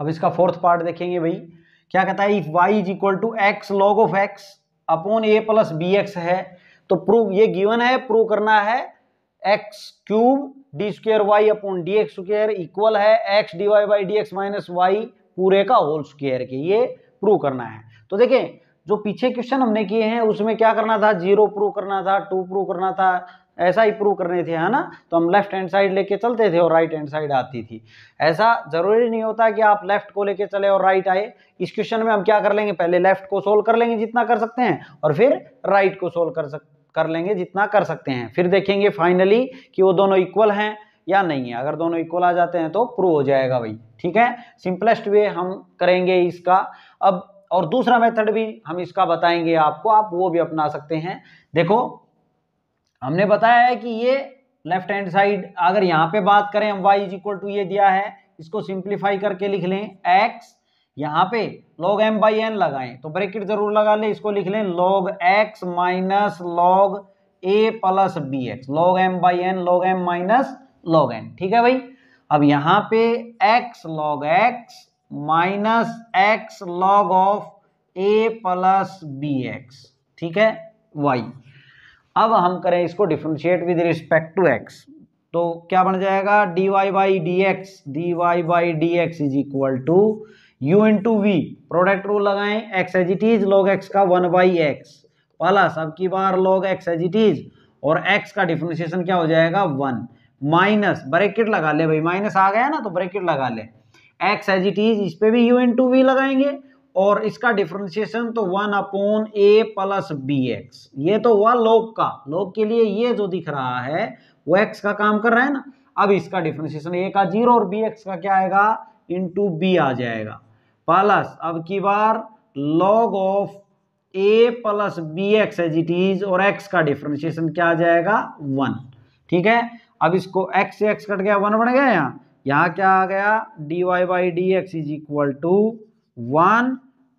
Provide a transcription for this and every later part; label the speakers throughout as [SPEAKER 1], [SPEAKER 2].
[SPEAKER 1] अब इसका fourth part देखेंगे भाई क्या कहता है if Y is equal to x log of x upon A plus B x है तो प्रूव ये गिवन है प्रूव करना है X cube D square Y upon D x square equal है X D Y by D x minus Y पूरे का whole square के ये प्रूव करना है तो देखें जो पीछे क्वेश्चन हमने किए हैं उसमें क्या करना था जीरो प्रूव करना था टू प्रूव करना था ऐसा ही प्रूव करने थे है ना तो हम लेफ्ट हैंड साइड लेके चलते थे और राइट हैंड साइड आती थी ऐसा जरूरी नहीं होता कि आप लेफ्ट को लेके चले और राइट आए इस क्वेश्चन में हम क्या कर लेंगे पहले लेफ्ट को सोल्व कर लेंगे जितना कर सकते हैं और फिर राइट को सोल्व कर सक कर लेंगे जितना कर सकते हैं फिर देखेंगे फाइनली कि वो दोनों इक्वल हैं या नहीं है अगर दोनों इक्वल आ जाते हैं तो प्रूव हो जाएगा भाई ठीक है सिंपलेस्ट वे हम करेंगे इसका अब और दूसरा मेथड भी हम इसका बताएंगे आपको आप वो भी अपना सकते हैं देखो हमने बताया है कि ये लेफ्ट हैंड साइड अगर यहाँ पे बात करें हम y इज इक्वल टू ये दिया है इसको सिंप्लीफाई करके लिख लें x यहाँ पे log m बाई एन लगाएं तो ब्रेकिट जरूर लगा लें इसको लिख लें log x minus log a plus B x log M by N log M minus log N ठीक है भाई अब यहाँ पे x log x minus X log of A plus B X ठीक है y अब हम करें इसको differentiate with respect to x तो क्या बन जाएगा D Y by D X D Y by D x is equal to U into we product rule लगाएं X as it is log X का वन बाई एक्स प्लस अब की बार log X as it is और x का differentiation क्या हो जाएगा वन माइनस ब्रैकेट लगा ले भाई माइनस आ गया ना तो ब्रैकेट लगा ले एक्स एज इट इज इस पर भी यू इन टू वी लगाएंगे और इसका डिफ्रेंशिएशन तो वन अपॉन ए प्लस बी एक्स ये तो हुआ लोग का लोग के लिए ये जो दिख रहा है वो एक्स का काम कर रहा है ना अब इसका डिफ्रेंशिएशन ए का जीरो और बी एक्स का क्या आएगा इंटू बी आ जाएगा प्लस अब की बार log of A plus B x as it is और एक्स का डिफ्रेंशिएशन क्या आ जाएगा वन ठीक है अब इसको एक्स से एक्स कट गया वन बन गया यहाँ यहाँ क्या आ गया D Y by D x is equal to one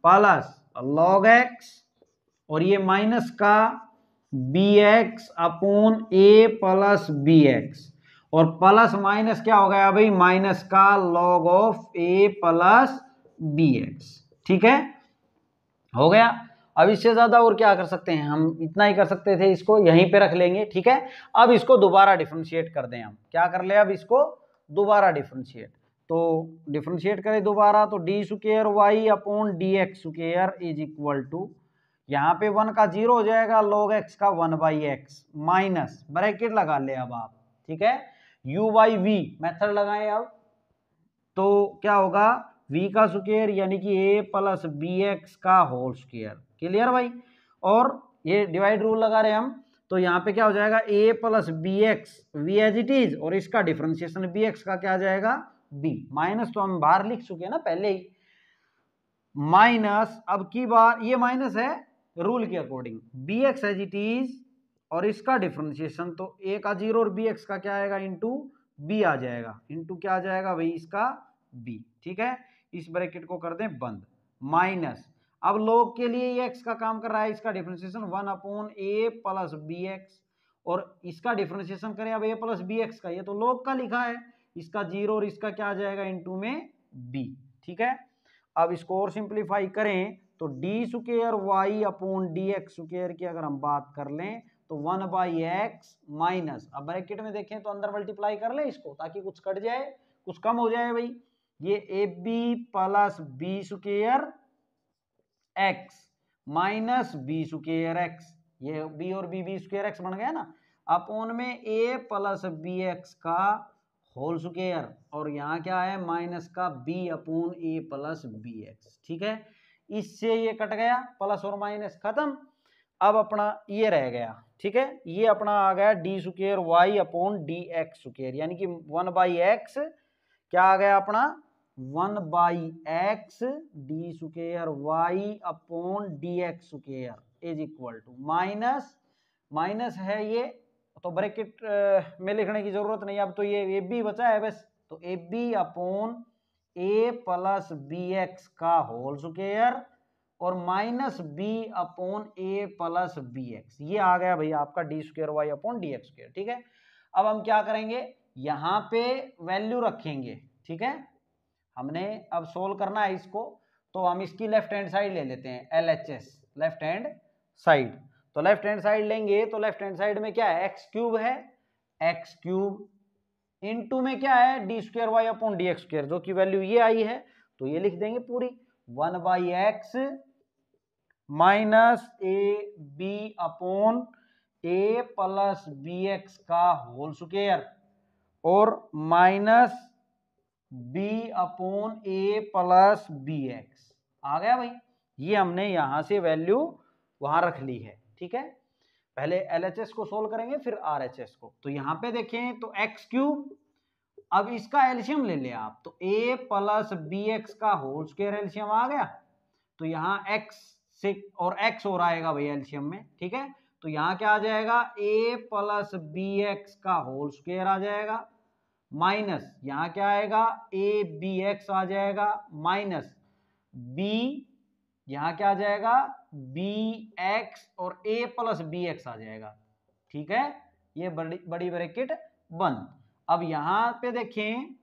[SPEAKER 1] plus log X और ये माइनस का बी एक्स अपोन ए प्लस बी एक्स और प्लस माइनस क्या हो गया भाई माइनस का log of A plus B X ठीक है हो गया अब इससे ज़्यादा और क्या कर सकते हैं हम इतना ही कर सकते थे इसको यहीं पे रख लेंगे ठीक है अब इसको दोबारा डिफ्रेंशिएट कर दें हम क्या कर ले अब इसको दोबारा डिफ्रेंशिएट तो डिफ्रेंशिएट करें दोबारा तो D square Y upon D x square is equal to यहाँ पे वन का जीरो हो जाएगा लॉग एक्स का one by X minus bracket लगा ले अब आप ठीक है यू बाई वी मैथड लगाए अब तो क्या होगा v का स्क्र यानी कि a प्लस बी एक्स का होल स्क्र क्लियर भाई और ये डिवाइड रूल लगा रहे हम तो यहाँ पे क्या हो जाएगा a plus B X V as it is और इसका डिफ्रेंशिएशन बी एक्स का क्या आ जाएगा बी माइनस तो हम बाहर लिख चुके हैं ना पहले ही माइनस अब की बार ये माइनस है रूल के according B x as it is और इसका डिफ्रेंशिएशन तो ए का जीरो और बी एक्स का क्या आएगा इंटू बी आ जाएगा इंटू क्या आ जाएगा वही इसका बी ठीक है इस ब्रैकेट को कर दें बंद माइनस अब लोग के लिए ये एक्स का काम कर रहा है इसका डिफ्रेंशिएशन वन अपॉन ए प्लस बी एक्स और इसका डिफ्रेंशिएशन करें अब ए प्लस बी एक्स का ये तो लोग का लिखा है इसका जीरो और इसका क्या आ जाएगा इंटू में बी ठीक है अब इसको और सिंप्लीफाई करें तो D square Y upon D x की अगर हम बात कर लें तो वन बाई एक्स माइनस अब ब्रैकेट में देखें तो अंदर मल्टीप्लाई कर लें इसको ताकि कुछ कट जाए कुछ कम हो जाए भाई ये A B plus B square X minus B square X ये बी और बी बी स्क्र एक्स बन गया ना अपोन में ए प्लस बी एक्स का होल स्क्र और यहाँ क्या है माइनस का B upon A plus B X ठीक है इससे ये कट गया प्लस और माइनस खत्म अब अपना ये रह गया ठीक है ये अपना आ गया D square Y upon D x square यानी कि वन बाई एक्स क्या आ गया अपना one by X D square Y upon D x square is equal to minus minus है ये तो ब्रैकेट में लिखने की ज़रूरत नहीं अब तो ये ए बी बचा है बस तो A B upon A plus B x का होल स्क्र और माइनस बी अपोन ए प्लस बी एक्स ये आ गया भैया आपका D square Y upon D x square ठीक है अब हम क्या करेंगे यहां पे वैल्यू रखेंगे ठीक है हमने अब सोल्व करना है इसको तो हम इसकी लेफ्ट हैंड साइड ले लेते हैं L H S left hand side तो लेफ्ट हैंड साइड लेंगे तो लेफ्ट हैंड साइड में क्या है एक्स क्यूब है एक्स क्यूब इंटू में क्या है D square Y upon D x square जो की वैल्यू ये आई है तो ये लिख देंगे पूरी one by X minus A B upon A plus B x का होल स्क्र और माइनस बी अपॉन ए प्लस बी एक्स आ गया भाई ये हमने यहां से वैल्यू वहां रख ली है ठीक है पहले एल को सोल्व करेंगे फिर आर को तो यहाँ पे देखें तो एक्स क्यूब अब इसका एल्शियम ले लिया आप तो ए प्लस बी एक्स का होल स्केयर एल्शियम आ गया तो यहाँ एक्स से और एक्स और आएगा भाई एल्शियम में ठीक है तो यहाँ क्या आ जाएगा ए प्लस बी एक्स का होल स्केयर आ जाएगा माइनस यहाँ क्या आएगा ए बी एक्स आ जाएगा माइनस बी यहाँ क्या आ जाएगा बी एक्स और ए प्लस बी एक्स आ जाएगा ठीक है ये बड़ी बड़ी ब्रैकेट वन अब यहाँ पे देखें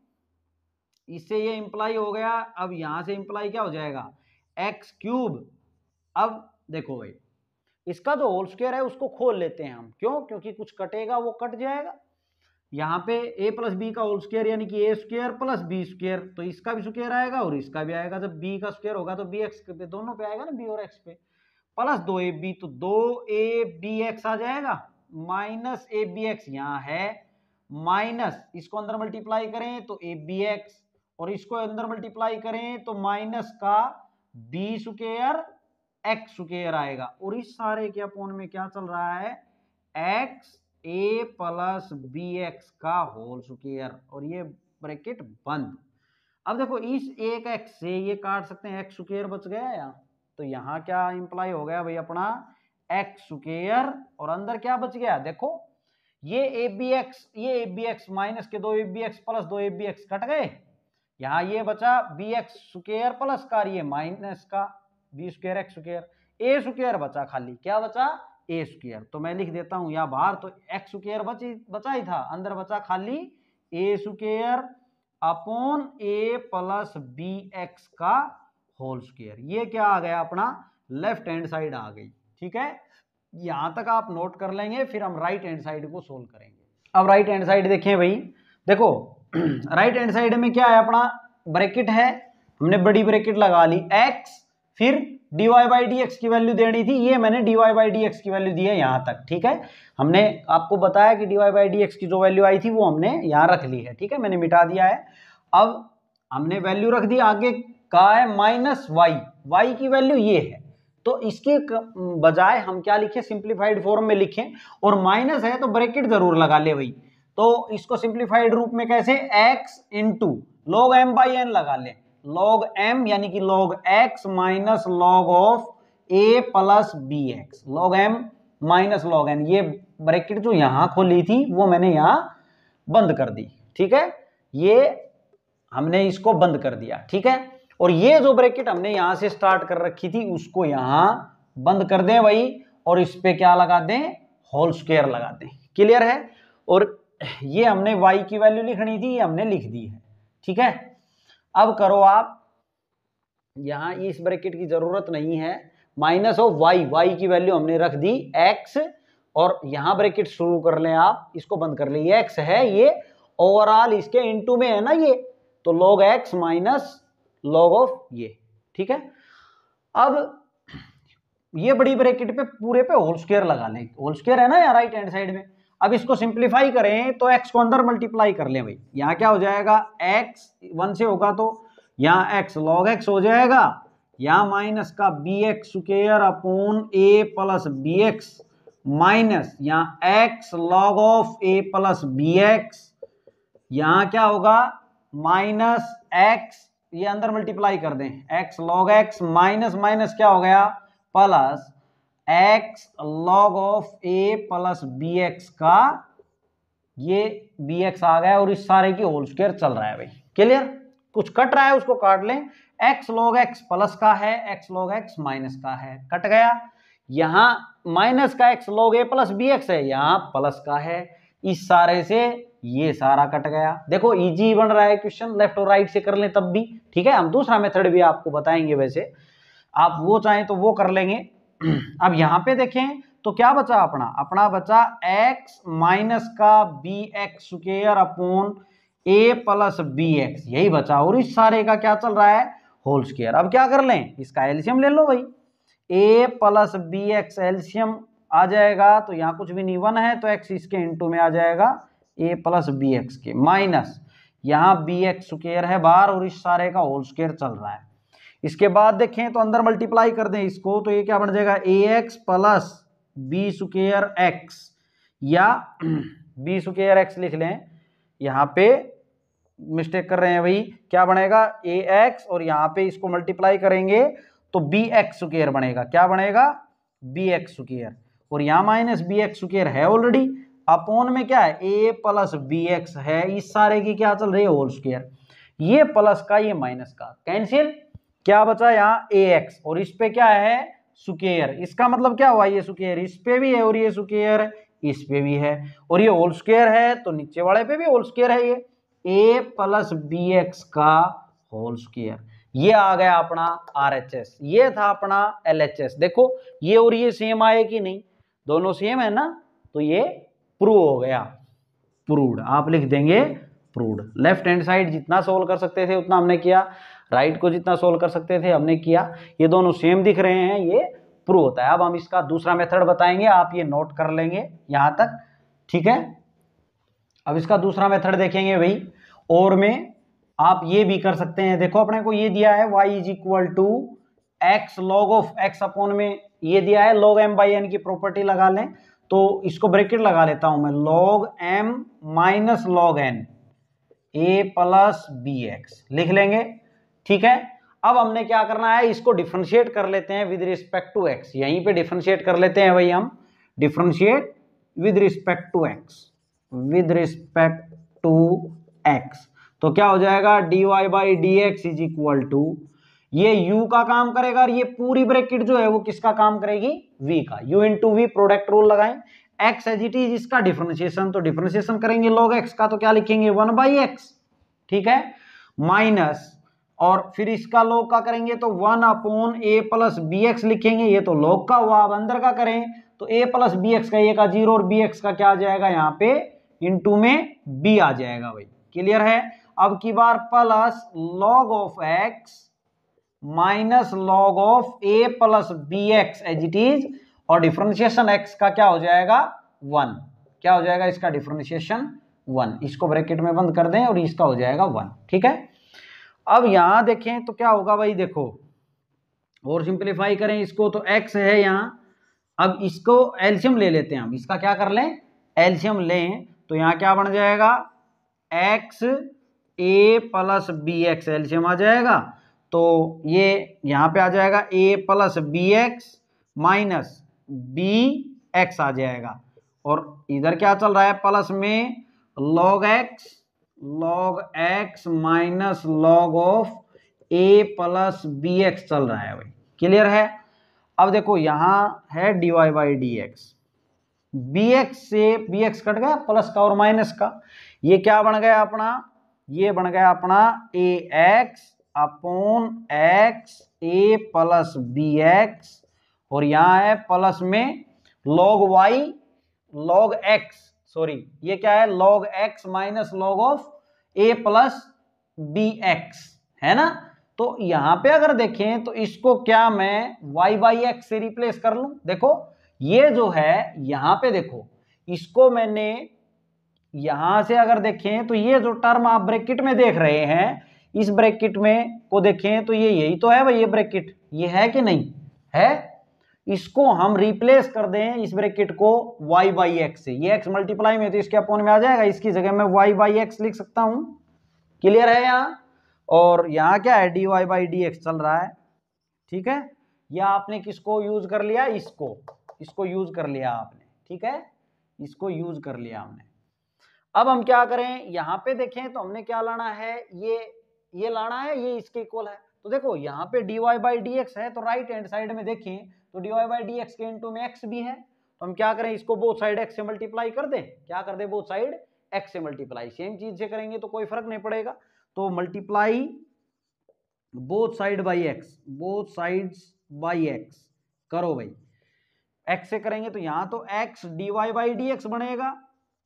[SPEAKER 1] इससे ये इंप्लाई हो गया अब यहाँ से इंप्लाई क्या हो जाएगा एक्स क्यूब अब देखो भाई इसका जो होल स्क्वायर है उसको खोल लेते हैं हम क्यों क्योंकि कुछ कटेगा वो कट जाएगा यहाँ पे ए प्लस बी का होल स्क्र यानी कि A square plus B square तो इसका भी स्क्र आएगा और इसका भी आएगा जब बी का स्क्र होगा तो बी एक्स पे दोनों पे आएगा ना b और x पे प्लस दो ए बी तो दो ए बी एक्स आ जाएगा माइनस ए बी एक्स यहाँ है माइनस इसको अंदर मल्टीप्लाई करें तो ए बी एक्स और इसको अंदर मल्टीप्लाई करें तो माइनस का बी स्क्र एक्स स्क्र आएगा और इस सारे के अपोन में क्या चल रहा है एक्स ए प्लस बी एक्स का होल स्क्र और ये ब्रैकेट बंद अब देखो इस एक एक्स से ये काट सकते हैं एक्स स्क्र बच गया या तो यहाँ क्या इंप्लाई हो गया भाई अपना एक्स स्क्र और अंदर क्या बच गया देखो ये ए बी एक्स ये ए बी एक्स माइनस के दो ए बी एक्स प्लस दो ए बी एक्स कट गए यहाँ ये बचा बी एक्स स्क्र प्लस का ये माइनस का B square X square A square बचा खाली क्या बचा ए स्क्र तो मैं लिख देता हूं यहां बाहर तो एक्स स्क्र बची बचा ही था अंदर बचा खाली A square upon A plus B x का होल स्क्र ये क्या आ गया अपना लेफ्ट हैंड साइड आ गई ठीक है यहां तक आप नोट कर लेंगे फिर हम राइट हैंड साइड को सोल्व करेंगे अब राइट हैंड साइड देखें भाई देखो राइट हैंड साइड में क्या है अपना ब्रैकेट है हमने बड़ी ब्रैकेट लगा ली एक्स फिर डीवाई बाई डी एक्स की वैल्यू देनी थी ये मैंने डीवाई बाई डी एक्स की वैल्यू दी है यहाँ तक ठीक है हमने आपको बताया कि डीवाई बाई डी एक्स की जो वैल्यू आई थी वो हमने यहाँ रख ली है ठीक है मैंने मिटा दिया है अब हमने वैल्यू रख दी आगे का है माइनस वाई वाई की वैल्यू ये है तो इसके बजाय हम क्या लिखें सिंप्लीफाइड फॉर्म में लिखें और माइनस है तो ब्रेकेट जरूर लगा ले भाई तो इसको सिंप्लीफाइड रूप में कैसे x into log m by n लगा लें लॉग एम यानी कि log x minus log of A plus B x log M minus log n ये ब्रैकेट जो यहां खोली थी वो मैंने यहां बंद कर दी ठीक है ये हमने इसको बंद कर दिया ठीक है और ये जो ब्रैकेट हमने यहां से स्टार्ट कर रखी थी उसको यहाँ बंद कर दें भाई और इस पर क्या लगा दें होल स्क्वेयर लगा दें क्लियर है और ये हमने y की वैल्यू लिखनी थी ये हमने लिख दी है ठीक है अब करो आप यहां इस ब्रैकेट की जरूरत नहीं है माइनस ऑफ वाई वाई की वैल्यू हमने रख दी एक्स और यहां ब्रैकेट शुरू कर लें आप इसको बंद कर लें एक्स है ये ओवरऑल इसके इनटू में है ना ये तो log x minus log of ये ठीक है अब ये बड़ी ब्रैकेट पे पूरे पे होल स्क्वायर लगा लें होल स्क्वायर है ना यहाँ राइट हैंड साइड में अब इसको सिंप्लीफाई करें तो x को अंदर मल्टीप्लाई कर लें भाई यहाँ क्या हो जाएगा x वन से होगा तो यहाँ x log x हो जाएगा यहाँ माइनस का बी एक्स स्क्र अपोन ए प्लस बी एक्स माइनस यहाँ x log of A plus B x यहाँ क्या होगा माइनस x ये अंदर मल्टीप्लाई कर दें x log x minus minus क्या हो गया plus x log of A plus B x का ये बी एक्स आ गया और इस सारे की होल स्क्वायर चल रहा है भाई क्लियर कुछ कट रहा है उसको काट लें एक्स लॉग एक्स प्लस का है एक्स लॉग एक्स माइनस का है कट गया यहाँ माइनस का x log a plus B x है यहां प्लस का है इस सारे से ये सारा कट गया देखो इजी बन रहा है क्वेश्चन लेफ्ट और राइट से कर लें तब भी ठीक है हम दूसरा मेथड भी आपको बताएंगे वैसे आप वो चाहें तो वो कर लेंगे अब यहाँ पे देखें तो क्या बचा अपना अपना बचा x माइनस का बी एक्स स्क्र अपोन ए प्लस बी एक्स यही बचा और इस सारे का क्या चल रहा है होल स्क्र अब क्या कर लें इसका एल्शियम ले लो भाई ए प्लस बी एक्स एल्शियम आ जाएगा तो यहाँ कुछ भी नहीं वन है तो एक्स इसके इंटू में आ जाएगा ए प्लस बी एक्स के माइनस यहाँ बी एक्स स्क्र है बार और इस सारे का होल स्क्र चल रहा है इसके बाद देखें तो अंदर मल्टीप्लाई कर दें इसको तो ये क्या बन जाएगा a x plus b square x या बी सुकेयर एक्स लिख लें यहाँ पे मिस्टेक कर रहे हैं भाई क्या बनेगा ए एक्स और यहाँ पे इसको मल्टीप्लाई करेंगे तो बी एक्स स्क्र बनेगा क्या बनेगा बी एक्स सुकेयर और यहाँ माइनस बी एक्स सुकेयर है ऑलरेडी अपोन में क्या है ए प्लस बी एक्स है इस सारे की क्या चल रही है होल स्क्र ये प्लस का ये माइनस का कैंसिल क्या बचा यहाँ ए एक्स और इस पे क्या है सुकेयर इसका मतलब क्या हुआ ये सुकेयर इस पे भी है और ये सुकेयर इस पे भी है और ये होल स्केयर है तो नीचे वाले पे भी होल स्केयर है ये ए प्लस बी एक्स का होल स्केयर ये आ गया अपना आर एच एस ये था अपना एल एच एस देखो ये और ये सेम आए कि नहीं दोनों सेम है ना तो ये प्रूव हो गया प्रूव आप लिख देंगे प्रूड लेफ्ट हैंड साइड जितना सोल्व कर सकते थे उतना हमने किया राइट को जितना सोल्व कर सकते थे हमने किया ये दोनों सेम दिख रहे हैं ये प्रूव होता है अब हम इसका दूसरा मेथड बताएंगे आप ये नोट कर लेंगे यहां तक ठीक है अब इसका दूसरा मेथड देखेंगे भाई और में आप ये भी कर सकते हैं देखो अपने को ये दिया है y is equal to x log of x upon में ये दिया है लॉग एम बाई एन की प्रॉपर्टी लगा लें तो इसको ब्रैकेट लगा लेता हूं मैं log M minus log n a plus B x लिख लेंगे ठीक है अब हमने क्या करना है इसको डिफ्रेंशिएट कर लेते हैं विद रिस्पेक्ट टू एक्स यहीं पे डिफ्रेंशिएट कर लेते हैं भाई हम differentiate with respect to x with respect to x तो क्या हो जाएगा D Y by D x is equal to ये u का काम करेगा और ये पूरी ब्रैकेट जो है वो किसका काम करेगी v का u to we product rule लगाए एक्स एज इट इज इसका डिफ्रेंशिएशन तो डिफ्रेंशिएशन करेंगे लोग x का तो क्या लिखेंगे वन बाई एक्स ठीक है माइनस और फिर इसका लोग का करेंगे तो वन अपोन ए प्लस बी एक्स लिखेंगे ये तो लोग का हुआ अब अंदर का करें तो ए प्लस बी एक्स का ये का जीरो और बी एक्स का क्या आ जाएगा यहाँ पे इनटू में बी आ जाएगा भाई क्लियर है अब की बार plus log of x minus log of A plus B x as it is और डिफ्रेंशिएशन एक्स का क्या हो जाएगा वन क्या हो जाएगा इसका डिफ्रेंशिएशन वन इसको ब्रैकेट में बंद कर दें और इसका हो जाएगा वन ठीक है अब यहां देखें तो क्या होगा भाई देखो और सिंप्लीफाई करें इसको तो एक्स है यहाँ अब इसको एल्शियम ले लेते हैं हम इसका क्या कर लें एल्शियम लें तो यहाँ क्या बन जाएगा एक्स ए प्लस बी एक्स एल्शियम आ जाएगा तो ये यहां पे आ जाएगा ए plus B x minus b x आ जाएगा और इधर क्या चल रहा है प्लस में log x log x minus log of A plus B x चल रहा है भाई क्लियर है अब देखो यहां है d Y by D x b x से बी एक्स कट गया प्लस का और माइनस का ये क्या बन गया अपना ये बन गया अपना a x upon x A plus B x और यहां है प्लस में log y log x sorry ये क्या है log x minus log of A plus B x है ना तो यहां पे अगर देखें तो इसको क्या मैं वाई बाई एक्स से रिप्लेस कर लू देखो ये जो है यहां पे देखो इसको मैंने यहां से अगर देखें तो ये जो टर्म आप ब्रैकेट में देख रहे हैं इस ब्रैकेट में को देखें तो ये यही तो है भाई ये ब्रैकेट ये है कि नहीं है इसको हम रिप्लेस कर दें इस ब्रैकेट को y बाई एक्स से ये x मल्टीप्लाई में तो इसके अपोन में आ जाएगा इसकी जगह मैं y बाई एक्स लिख सकता हूं क्लियर है यहां और यहां क्या है d Y by D x चल रहा है ठीक है या आपने किसको यूज कर लिया इसको इसको यूज कर लिया आपने ठीक है इसको यूज कर लिया हमने अब हम क्या करें यहां पे देखें तो हमने क्या लाना है ये ये लाना है ये इसके इक्वल है तो देखो यहाँ पे d Y by D x है तो राइट हैंड साइड में देखें तो d Y by D x के इंटू में एक्स भी है तो हम क्या करें इसको बोथ साइड एक्स से मल्टीप्लाई कर दें क्या कर दें बोथ साइड एक्स से मल्टीप्लाई सेम चीज से करेंगे तो कोई फर्क नहीं पड़ेगा तो multiply both side by x both side by x करो भाई एक्स से करेंगे तो यहाँ तो x D Y by D x बनेगा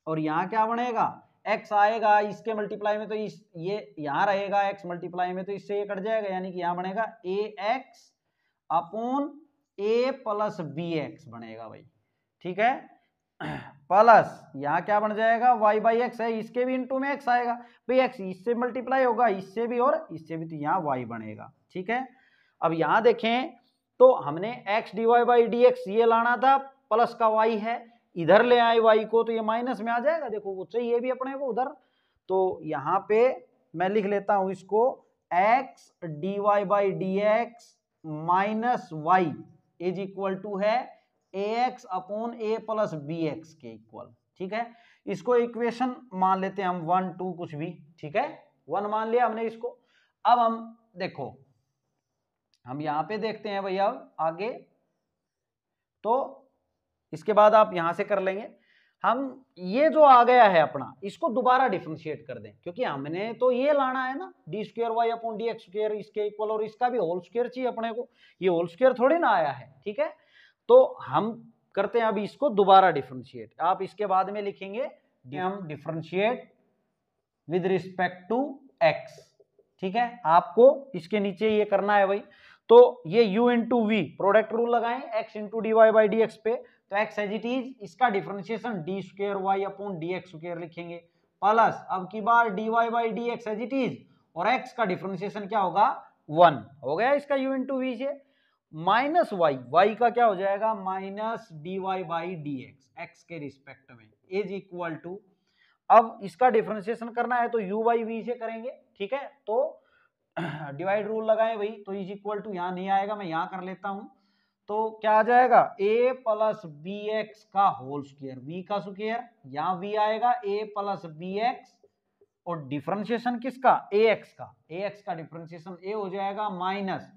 [SPEAKER 1] और यहाँ क्या बनेगा एक्स आएगा इसके मल्टीप्लाई में तो इस ये यहाँ रहेगा एक्स मल्टीप्लाई में तो इससे ये कट जाएगा यानी कि यहाँ बनेगा a x upon A plus B x बनेगा भाई ठीक है प्लस यहाँ क्या बन जाएगा वाई बाई एक्स है इसके भी इंटू में एक्स आएगा भाई एक्स इससे मल्टीप्लाई होगा इससे भी और इससे भी तो यहाँ वाई बनेगा ठीक है अब यहाँ देखें तो हमने x D Y by D x ये लाना था प्लस का वाई है इधर ले आए वाई को तो ये माइनस में आ जाएगा देखो वो चाहिए भी अपने को उधर तो यहाँ पे मैं लिख लेता हूं इसको x D Y by D x minus y is equal to है a x upon A plus B x के इक्वल ठीक है इसको इक्वेशन मान लेते हैं हम वन टू कुछ भी ठीक है वन मान लिया हमने इसको अब हम देखो हम यहां पे देखते हैं भैया आगे तो इसके बाद आप यहां से कर लेंगे हम ये जो आ गया है अपना इसको दोबारा डिफ्रेंशिएट कर दें क्योंकि हमने तो ये लाना है ना d square Y upon D x square इसके इक्वल और इसका भी होल स्क्र चाहिए अपने को ये होल स्क्र थोड़ी ना आया है ठीक है तो हम करते हैं अब इसको दोबारा डिफ्रेंशिएट आप इसके बाद में लिखेंगे हम differentiate with respect to x ठीक है आपको इसके नीचे ये करना है भाई तो ये u into v product rule लगाए x into d Y by D x पे तो x एज इट इज इसका differentiation d square Y upon D x square लिखेंगे प्लस अब की बार d Y by D x as it is और x का डिफ्रेंशिएशन क्या होगा वन हो गया इसका u इंटू वी से माइनस वाई वाई का क्या हो जाएगा minus d Y by D x x के रिस्पेक्ट में इज इक्वल टू अब इसका डिफ्रेंशिएशन करना है तो u बाई वी से करेंगे ठीक है तो डिवाइड रूल लगाए भाई तो इज इक्वल टू यहाँ नहीं आएगा मैं यहाँ कर लेता हूँ तो क्या आ जाएगा a प्लस बी एक्स का होल स्क्र v का स्क्र यहाँ v आएगा a प्लस बी एक्स और डिफ्रेंशिएशन किसका एक्स का एक्स का डिफ्रेंशिएशन a हो जाएगा माइनस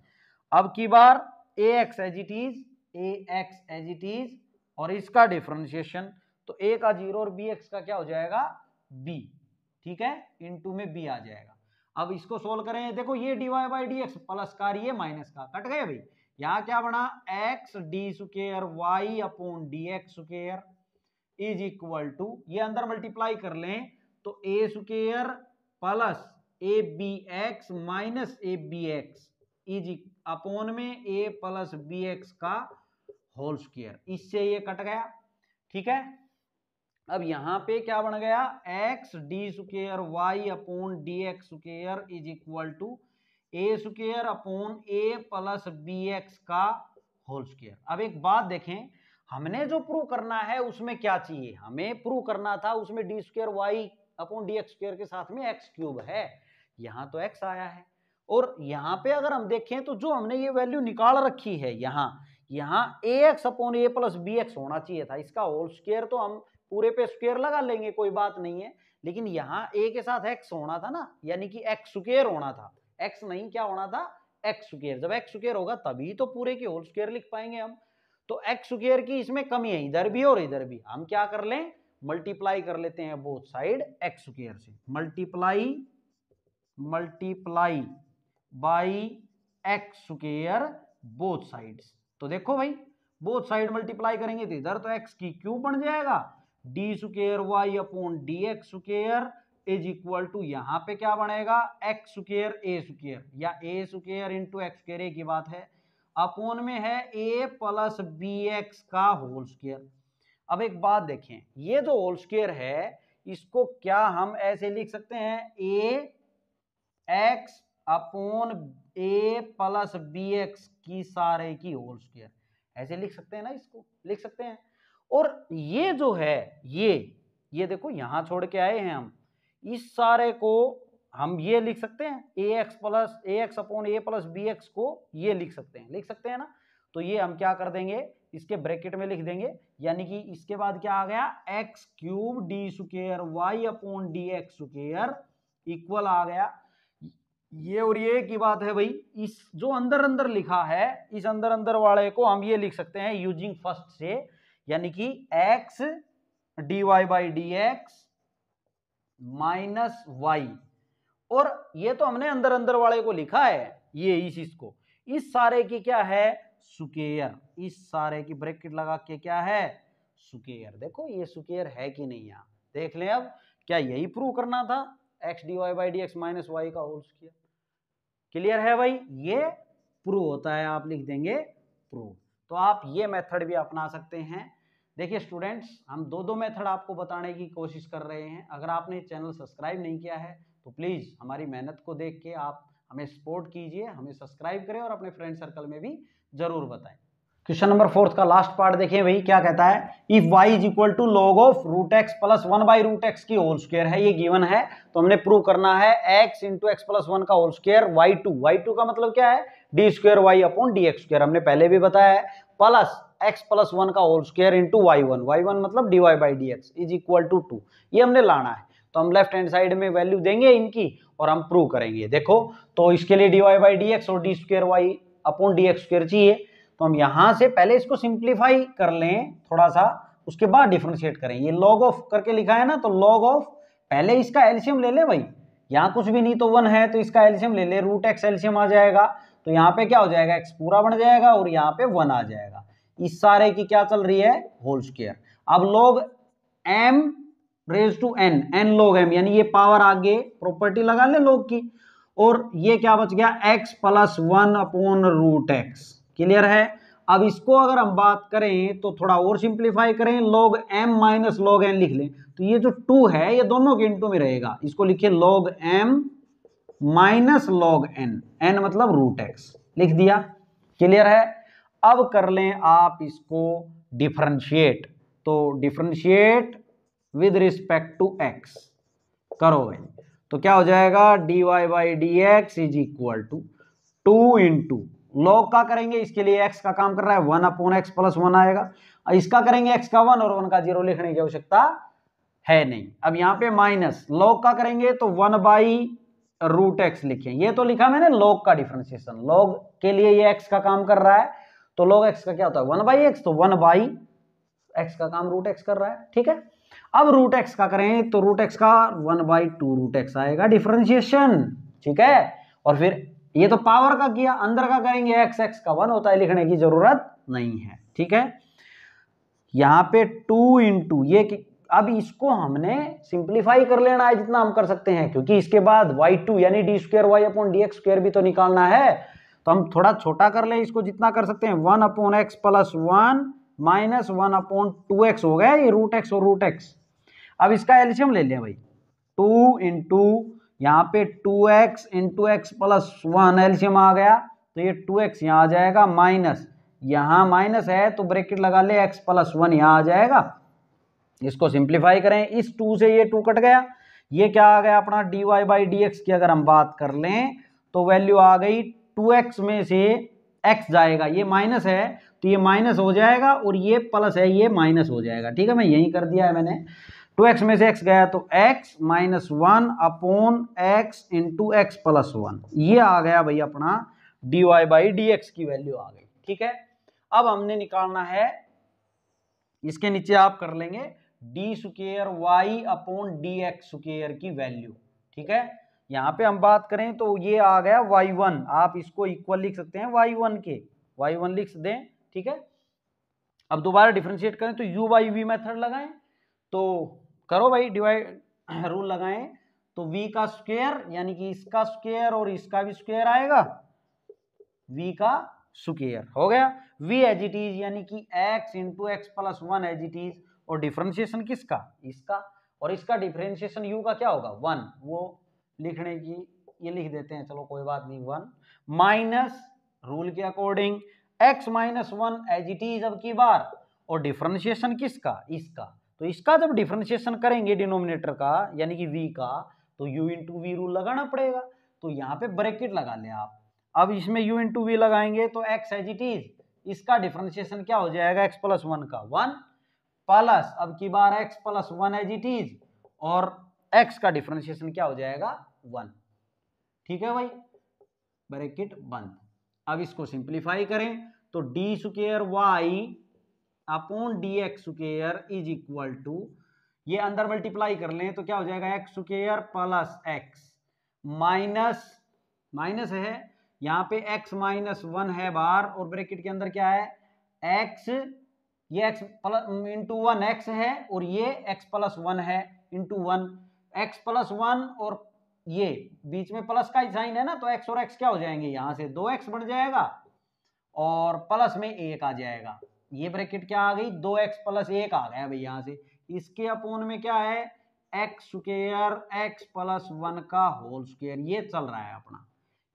[SPEAKER 1] अब की बार x as it is x as it is और इसका डिफ्रेंशिएशन तो a का जीरो और एक्स का क्या हो जाएगा b ठीक है इनटू में b आ जाएगा अब इसको सोल्व करें देखो ये d Y by D x plus का ये माइनस का कट गए भाई यहाँ क्या बना x D square Y upon D x square is equal to ये अंदर मल्टीप्लाई कर लें तो a square plus a b x minus A b x is upon में ए प्लस बी एक्स का होल स्क्र इससे ये कट गया ठीक है अब यहाँ पे क्या बन गया x D square Y upon D x square is equal to a square upon A plus B x का होल स्क्र अब एक बात देखें हमने जो प्रूव करना है उसमें क्या चाहिए हमें प्रूव करना था उसमें d square Y upon D x square के साथ में एक्स क्यूब है यहाँ तो एक्स आया है और यहाँ पे अगर हम देखें तो जो हमने ये वैल्यू निकाल रखी है यहाँ यहाँ a x upon A plus B x होना चाहिए था इसका होल स्क्र तो हम पूरे पे स्क्वेयर लगा लेंगे कोई बात नहीं है लेकिन यहाँ ए के साथ एक्स होना था ना यानी कि एक्स स्क्र होना था एक्स नहीं क्या होना था एक्स स्क्र जब एक्स स्क्र होगा तभी तो पूरे की होल स्क्र लिख पाएंगे हम तो एक्स स्क्र की इसमें कमी है इधर भी और इधर भी हम क्या कर लें मल्टीप्लाई कर लेते हैं बोथ साइड एक्स स्क्र से multiply multiply by x square both side तो देखो भाई बोथ साइड मल्टीप्लाई करेंगे तो इधर तो एक्स की क्यू बन जाएगा d square y upon D x square is equal to यहाँ पे क्या बनेगा एक्स सुकेयर ए सुकेयर या a square into x square a की बात है अपोन में है ए प्लस बी एक्स का होल स्केयर अब एक बात देखें ये जो होल स्केयर है इसको क्या हम ऐसे लिख सकते हैं a x upon A plus B x की सारे की होल स्केयर ऐसे लिख सकते हैं ना इसको लिख सकते हैं और ये जो है ये ये देखो यहां छोड़ के आए हैं हम इस सारे को हम ये लिख सकते हैं a x plus a x upon A plus B x को ये लिख सकते हैं लिख सकते हैं ना तो ये हम क्या कर देंगे इसके ब्रैकेट में लिख देंगे यानी कि इसके बाद क्या आ गया x cube d square y upon D x square equal आ गया ये और ये की बात है भाई इस जो अंदर अंदर लिखा है इस अंदर अंदर वाले को हम ये लिख सकते हैं यूजिंग फर्स्ट से यानी कि x D Y by D x minus y और ये तो हमने अंदर अंदर वाले को लिखा है ये इस चीज को इस सारे की क्या है सुकेयर इस सारे की ब्रैकेट लगा के क्या है सुकेयर देखो ये सुकेयर है कि नहीं यहां देख ले अब क्या यही प्रूव करना था x D Y by D x minus y का होल स्क्र क्लियर है भाई ये प्रूव होता है आप लिख देंगे प्रूव तो आप ये मेथड भी अपना सकते हैं देखिए स्टूडेंट्स हम दो दो मेथड आपको बताने की कोशिश कर रहे हैं अगर आपने चैनल सब्सक्राइब नहीं किया है तो प्लीज़ हमारी मेहनत को देख के आप हमें सपोर्ट कीजिए हमें सब्सक्राइब करें और अपने फ्रेंड सर्कल में भी ज़रूर बताएं क्वेश्चन नंबर फोर्थ का लास्ट पार्ट देखिए वही क्या कहता है if Y is equal to log of root x plus one by root x की होल स्क्र है ये गिवन है तो हमने प्रूव करना है x into x plus one का whole square y two y two का मतलब क्या है d square y upon D x square हमने पहले भी बताया है प्लस एक्स प्लस वन का whole square into y one y one मतलब d Y by D x is equal to to ये हमने लाना है तो हम लेफ्ट हैंड साइड में वैल्यू देंगे इनकी और हम प्रूव करेंगे देखो तो इसके लिए d Y by D x और d square Y upon D x square चाहिए तो हम यहाँ से पहले इसको सिंप्लीफाई कर लें थोड़ा सा उसके बाद डिफ्रेंशिएट करें ये लॉग ऑफ करके लिखा है ना तो लॉग ऑफ पहले इसका एल्शियम ले लें भाई यहाँ कुछ भी नहीं तो वन है तो इसका एल्शियम ले लें रूट एक्स एल्शियम आ जाएगा तो यहाँ पे क्या हो जाएगा एक्स पूरा बन जाएगा और यहाँ पे वन आ जाएगा इस सारे की क्या चल रही है होल स्क्वेयर अब log m raise to n n log m यानी ये पावर आगे प्रॉपर्टी लगा ले लोग की और ये क्या बच गया x plus one upon root x clear है अब इसको अगर हम बात करें तो थोड़ा और सिंप्लीफाई करें log M minus log n लिख लें तो ये जो टू है ये दोनों के इंटू में रहेगा इसको लिखिए log M minus log n n मतलब रूट एक्स लिख दिया क्लियर है अब कर लें आप इसको डिफ्रेंशिएट तो differentiate with respect to x करो भाई तो क्या हो जाएगा D Y by D x is equal to two two log का करेंगे इसके लिए एक्स का काम कर रहा है one upon x plus one आएगा इसका करेंगे एक्स का वन और वन का जीरो लिखने की आवश्यकता है नहीं अब यहां पे माइनस लॉग का करेंगे तो वन बाई रूट एक्स लिखे ये तो लिखा मैंने लॉग का डिफ्रेंसिएशन लॉग के लिए ये एक्स का काम कर रहा है तो लॉग एक्स का क्या होता है वन बाई एक्स तो वन बाई एक्स का काम रूट एक्स कर रहा है ठीक है अब रूट एक्स का करें तो रूट एक्स का one by two root x आएगा डिफ्रेंशिएशन ठीक है और फिर ये तो पावर का किया अंदर का करेंगे एक्स एक्स का वन होता है लिखने की जरूरत नहीं है ठीक है यहां पे टू इंटू ये अब इसको हमने सिंप्लीफाई कर लेना है जितना हम कर सकते हैं क्योंकि इसके बाद टू यानी d square Y upon d भी तो निकालना है तो हम थोड़ा छोटा कर ले इसको जितना कर सकते हैं one upon x plus one minus one upon two x हो गया ये रूट एक्स और रूट एक्स अब इसका एलसीएम ले लिया भाई टू इंटू यहाँ पे two x into x plus one LCM आ गया तो ये टू एक्स यहाँ आ जाएगा माइनस यहाँ माइनस है तो ब्रेकेट लगा ले एक्स प्लस वन यहाँ आ जाएगा इसको सिंप्लीफाई करें इस टू से ये टू कट गया ये क्या आ गया अपना d Y by D x की अगर हम बात कर लें तो वैल्यू आ गई टू एक्स में से एक्स जाएगा ये माइनस है तो ये माइनस हो जाएगा और ये प्लस है ये माइनस हो जाएगा ठीक है मैं यही कर दिया है मैंने टू एक्स में से एक्स गया तो x minus one upon x into x plus one ये आ गया भाई अपना d Y by D x की वैल्यू आ गई ठीक है अब हमने निकालना है इसके नीचे आप कर लेंगे d square Y upon D x square की वैल्यू ठीक है यहाँ पे हम बात करें तो ये आ गया वाई वन आप इसको इक्वल लिख सकते हैं वाई वन के वाई वन लिख दें ठीक है अब दोबारा डिफ्रेंशिएट करें तो u बाई वी मैथड लगाएं तो करो भाई डिवाइड रूल लगाएं तो v का स्क्वेयर यानी कि इसका स्क्वेयर और इसका भी स्क्वेयर आएगा v का स्क्वेयर हो गया v एज इट इज यानी कि x into x plus one as it is और डिफ्रेंशिएशन किसका इसका और इसका डिफ्रेंशिएशन u का क्या होगा वन वो लिखने की ये लिख देते हैं चलो कोई बात नहीं वन माइनस रूल के according x minus one as it is अब की बार और डिफ्रेंशिएशन किसका इसका तो इसका जब डिफ्रेंशिएशन करेंगे डिनोमिनेटर का यानी कि v का तो u into v rule लगाना पड़ेगा तो यहाँ पे ब्रैकेट लगा लें आप अब इसमें यू इन टू वी लगाएंगे तो एक्स एज इट इज इसका डिफ्रेंशिएशन क्या हो जाएगा एक्स प्लस वन का वन प्लस अब की बार x plus one as it is और एक्स का डिफ्रेंशिएशन क्या हो जाएगा वन ठीक है भाई ब्रैकेट बंद अब इसको सिंप्लीफाई करें तो D square Y upon D x square is equal to ये अंदर मल्टीप्लाई कर लें तो क्या हो जाएगा x square plus x minus minus है यहां पे एक्स माइनस वन है बार और ब्रैकेट के अंदर क्या है एक्स ये x plus into one x है और ये एक्स प्लस वन है into one x plus one और ये बीच में प्लस का ही साइन है ना तो एक्स और एक्स क्या हो जाएंगे यहां से दो एक्स बढ़ जाएगा और प्लस में एक आ जाएगा ये ब्रैकेट क्या आ गई दो एक्स प्लस एक आ गया भाई यहाँ से इसके अपोन में क्या है x square x plus one का होल स्क्र ये चल रहा है अपना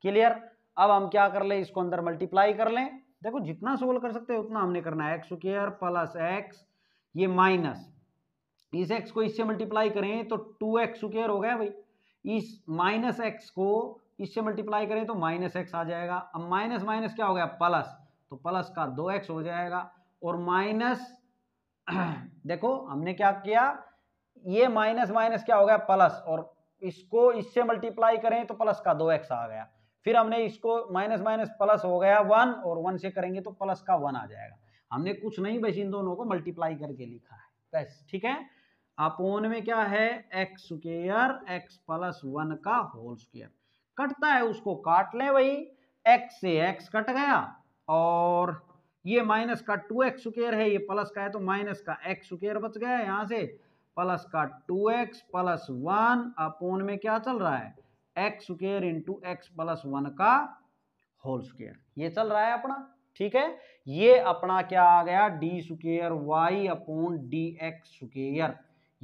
[SPEAKER 1] क्लियर अब हम क्या कर ले इसको अंदर मल्टीप्लाई कर लें देखो जितना सोल्व कर सकते हैं उतना हमने करना है एक्स स्क्र प्लस एक्स ये माइनस इस एक्स को इससे मल्टीप्लाई करें तो टू एक्स स्क्र हो गया भाई इस माइनस एक्स को इससे मल्टीप्लाई करें तो माइनस एक्स आ जाएगा अब माइनस माइनस क्या हो गया प्लस तो प्लस का दो एक्स हो जाएगा और माइनस देखो हमने क्या किया ये माइनस माइनस क्या हो गया प्लस और इसको इससे मल्टीप्लाई करें तो प्लस का दो एक्स आ गया फिर हमने इसको माइनस माइनस प्लस हो गया वन और वन से करेंगे तो प्लस का वन आ जाएगा हमने कुछ नहीं बस इन दोनों को मल्टीप्लाई करके लिखा है बस ठीक है अपोन में क्या है x square x plus one का होल स्क्र कटता है उसको काट ले भाई एक्स से एक्स कट गया और ये माइनस का टू एक्स स्क्र है ये प्लस का है तो माइनस का एक्स स्क्र बच गया यहां यहाँ से प्लस का two x plus one upon में क्या चल रहा है x square into x plus one का होल स्क्र ये चल रहा है अपना ठीक है ये अपना क्या आ गया D square Y upon D x square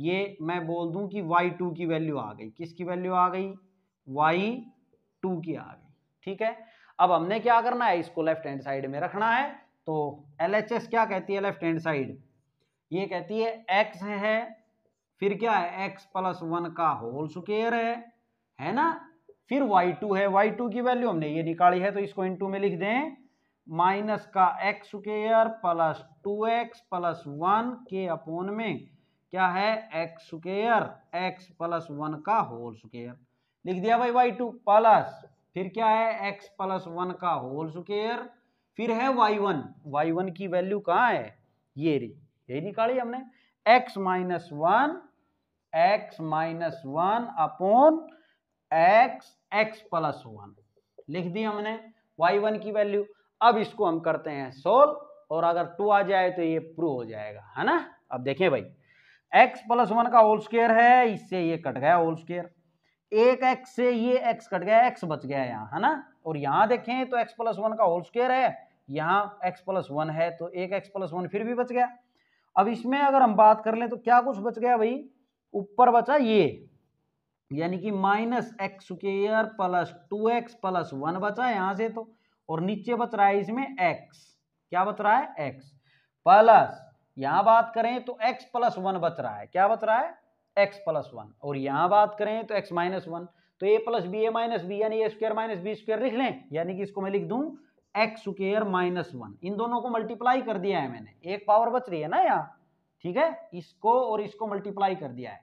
[SPEAKER 1] ये मैं बोल दूं कि वाई टू की वैल्यू आ गई किसकी वैल्यू आ गई वाई टू की आ गई ठीक है अब हमने क्या करना है इसको लेफ्ट हैंड साइड में रखना है तो एल एच एस क्या कहती है लेफ्ट हैंड साइड ये कहती है एक्स है फिर क्या है एक्स प्लस वन का होल स्क्र है है ना फिर वाई टू है वाई टू की वैल्यू हमने ये निकाली है तो इसको टू में लिख दें माइनस का x square plus two x plus one के अपोन में क्या है x square x plus one का होल स्क्र लिख दिया भाई वाई टू प्लस फिर क्या है एक्स प्लस वन का होल स्क्र फिर है वाई वन वाई वन की वैल्यू कहाँ है ये रही यही निकाली हमने x minus one x minus one upon x x plus one लिख दी हमने वाई वन की वैल्यू अब इसको हम करते हैं सोल्व और अगर टू आ जाए तो ये प्रूव हो जाएगा है ना अब देखें भाई एक्स प्लस वन का होल स्केयर है इससे ये कट गया होल स्केयर एक एक्स से ये एक्स कट गया एक्स बच गया यहाँ है ना और यहाँ देखें तो एक्स प्लस वन का होल स्केयर है यहाँ एक्स प्लस वन है तो एक एक्स प्लस वन फिर भी बच गया अब इसमें अगर हम बात कर लें तो क्या कुछ बच गया भाई ऊपर बचा ये यानी कि minus x square plus two x plus one बचा यहाँ से तो और नीचे बच रहा है इसमें एक्स क्या बच रहा है एक्स प्लस यहां बात करें तो x प्लस वन बच रहा है क्या बच रहा है x प्लस वन और यहां बात करें तो x माइनस वन तो ए plus b a minus b यानी a square minus B square लिख लें यानी कि इसको मैं लिख दूं एक्स स्क्र माइनस वन इन दोनों को मल्टीप्लाई कर दिया है मैंने एक पावर बच रही है ना यहाँ ठीक है इसको और इसको मल्टीप्लाई कर दिया है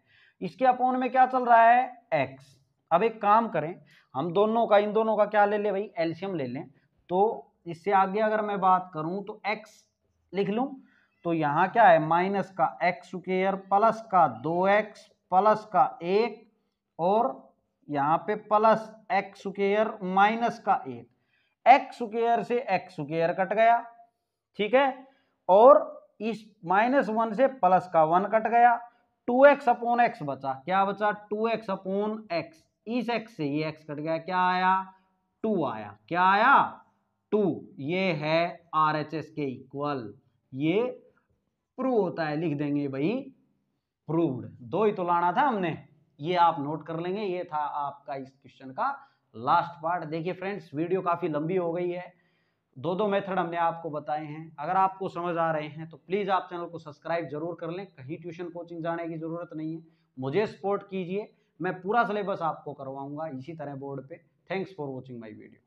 [SPEAKER 1] इसके अपोन में क्या चल रहा है एक्स अब एक काम करें हम दोनों का इन दोनों का क्या ले लें भाई एल्शियम ले लें तो इससे आगे अगर मैं बात करूं तो एक्स लिख लूं तो यहाँ क्या है माइनस का एक्स स्क्र प्लस का दो एक्स प्लस का एक और यहाँ पे प्लस एक्स स्क्र माइनस का एक एक्स स्क्र से एक्स स्क्र कट गया ठीक है और इस माइनस वन से प्लस का वन कट गया टू एक्स अपॉन एक्स बचा क्या बचा टू एक्स अपॉन एक्स इस एक्स से ये एक्स कट गया क्या आया टू आया क्या आया टू ये है आर एच एस के इक्वल ये प्रूव होता है लिख देंगे भाई प्रूव्ड दो ही तो लाना था हमने ये आप नोट कर लेंगे ये था आपका इस क्वेश्चन का लास्ट पार्ट देखिए फ्रेंड्स वीडियो काफ़ी लंबी हो गई है दो दो मेथड हमने आपको बताए हैं अगर आपको समझ आ रहे हैं तो प्लीज़ आप चैनल को सब्सक्राइब जरूर कर लें कहीं ट्यूशन कोचिंग जाने की ज़रूरत नहीं है मुझे सपोर्ट कीजिए मैं पूरा सिलेबस आपको करवाऊंगा इसी तरह बोर्ड पे thanks for watching my video